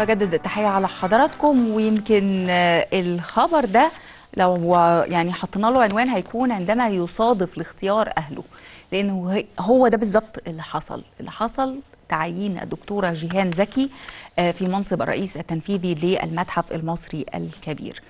بجدد التحية على حضراتكم ويمكن آه، الخبر ده لو يعني حطينا له عنوان هيكون عندما يصادف الاختيار أهله لأنه هو ده بالظبط اللي حصل اللي حصل تعيين الدكتورة جيهان زكي آه، في منصب الرئيس التنفيذي للمتحف المصري الكبير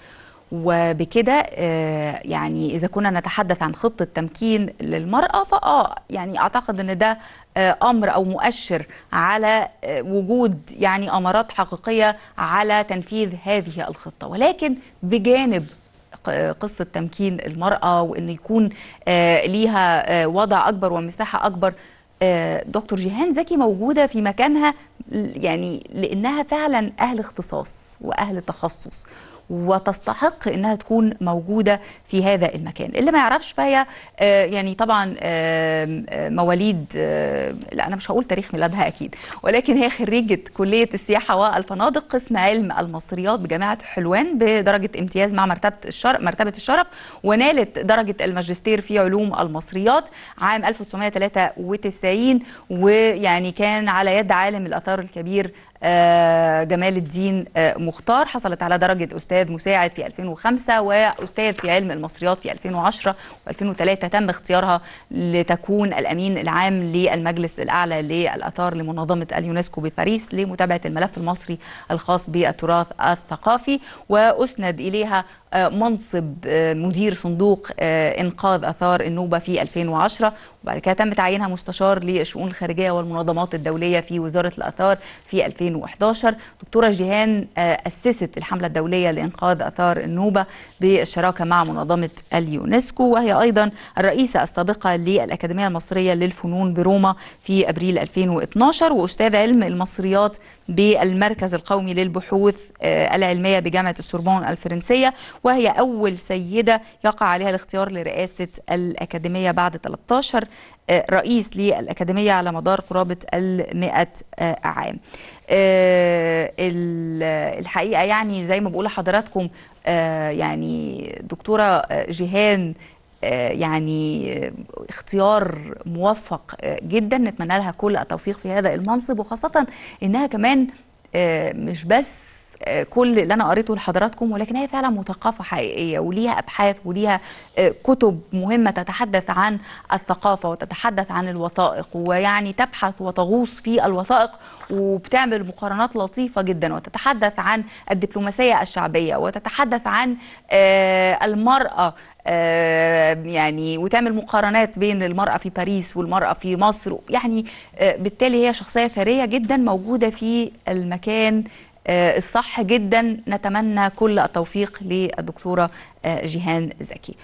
وبكده آه، يعني اذا كنا نتحدث عن خطه تمكين للمراه فاه يعني اعتقد ان ده آه، امر او مؤشر على آه، وجود يعني امارات حقيقيه على تنفيذ هذه الخطه ولكن بجانب قصة تمكين المرأة وأن يكون ليها وضع أكبر ومساحة أكبر دكتور جيهان زكي موجودة في مكانها يعني لأنها فعلا أهل اختصاص وأهل تخصص وتستحق انها تكون موجوده في هذا المكان اللي ما يعرفش فهي آه، يعني طبعا مواليد لا انا مش هقول تاريخ ميلادها اكيد ولكن هي خريجه كليه السياحه والفنادق قسم علم المصريات بجامعه حلوان بدرجه امتياز مع مرتبه الشرف مرتبه الشرف ونالت درجه الماجستير في علوم المصريات عام 1993 ويعني كان على يد عالم الاثار الكبير آه، جمال الدين آه، مختار حصلت على درجة أستاذ مساعد في 2005 وأستاذ في علم المصريات في 2010 و2003 تم اختيارها لتكون الأمين العام للمجلس الأعلى للأثار لمنظمة اليونسكو بباريس لمتابعة الملف المصري الخاص بالتراث الثقافي وأسند إليها آه، منصب آه، مدير صندوق آه، انقاذ اثار النوبه في 2010 وبعد كده تم تعيينها مستشار للشؤون الخارجيه والمنظمات الدوليه في وزاره الاثار في 2011 دكتوره جيهان اسست الحمله الدوليه لانقاذ اثار النوبه بالشراكه مع منظمه اليونسكو وهي ايضا الرئيسه السابقه للاكاديميه المصريه للفنون بروما في ابريل 2012 واستاذ علم المصريات بالمركز القومي للبحوث العلميه بجامعه السوربون الفرنسيه وهي أول سيدة يقع عليها الاختيار لرئاسة الأكاديمية بعد 13 آه، رئيس للأكاديمية على مدار قرابة المئة آه، عام آه، الحقيقة يعني زي ما بقول لحضراتكم يعني دكتورة جيهان يعني اختيار موفق جدا نتمنى لها كل التوفيق في هذا المنصب وخاصة انها كمان مش بس كل اللي انا قريته لحضراتكم ولكن هي فعلا مثقفه حقيقيه وليها ابحاث وليها آه، كتب مهمه تتحدث عن الثقافه وتتحدث عن الوثائق ويعني تبحث وتغوص في الوثائق وبتعمل مقارنات لطيفه جدا وتتحدث عن الدبلوماسيه الشعبيه وتتحدث عن آه، المراه آه، يعني وتعمل مقارنات بين المرأة في باريس والمرأة في مصر يعني بالتالي هي شخصية ثرية جدا موجودة في المكان آه، الصح جدا نتمنى كل التوفيق للدكتورة آه، جيهان زكي